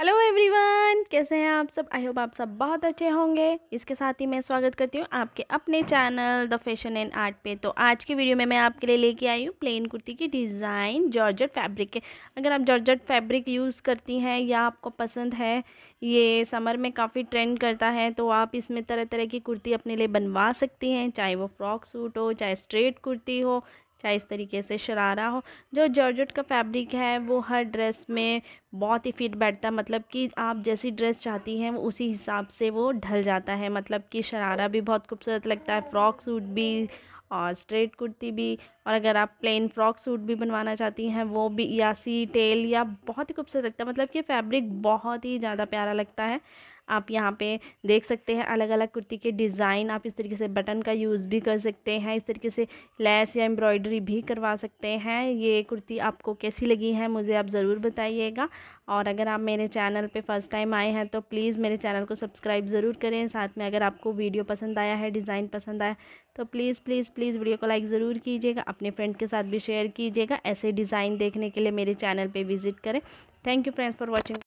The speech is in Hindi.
हेलो एवरीवन कैसे हैं आप सब आई होप आप सब बहुत अच्छे होंगे इसके साथ ही मैं स्वागत करती हूँ आपके अपने channel the fashion and art पे तो आज की वीडियो में मैं आपके लिए लेके आई हूँ प्लेन कुर्ती की डिज़ाइन जॉर्जट फैब्रिक के अगर आप जॉर्जट फैब्रिक यूज़ करती हैं या आपको पसंद है ये समर में काफ़ी ट्रेंड करता है तो आप इसमें तरह तरह की कुर्ती अपने लिए बनवा सकती हैं चाहे वो फ्रॉक सूट हो चाहे स्ट्रेट कुर्ती हो चाहे इस तरीके से शरारा हो जो जॉर्जट का फैब्रिक है वो हर ड्रेस में बहुत ही फिट बैठता है मतलब कि आप जैसी ड्रेस चाहती हैं वो उसी हिसाब से वो ढल जाता है मतलब कि शरारा भी बहुत खूबसूरत लगता है फ्रॉक सूट भी और स्ट्रेट कुर्ती भी और अगर आप प्लेन फ्रॉक सूट भी बनवाना चाहती हैं वो भी या सी टेल या बहुत ही खूबसूरत लगता है मतलब कि फैब्रिक बहुत ही ज़्यादा प्यारा लगता है आप यहाँ पे देख सकते हैं अलग अलग कुर्ती के डिज़ाइन आप इस तरीके से बटन का यूज़ भी कर सकते हैं इस तरीके से लेस या एम्ब्रॉयडरी भी करवा सकते हैं ये कुर्ती आपको कैसी लगी है मुझे आप ज़रूर बताइएगा और अगर आप मेरे चैनल पे फर्स्ट टाइम आए हैं तो प्लीज़ मेरे चैनल को सब्सक्राइब ज़रूर करें साथ में अगर आपको वीडियो पसंद आया है डिज़ाइन पसंद आया तो प्लीज़ प्लीज़ प्लीज़ वीडियो को लाइक ज़रूर कीजिएगा अपने फ्रेंड के साथ भी शेयर कीजिएगा ऐसे डिज़ाइन देखने के लिए मेरे चैनल पर विज़िट करें thank you friends for watching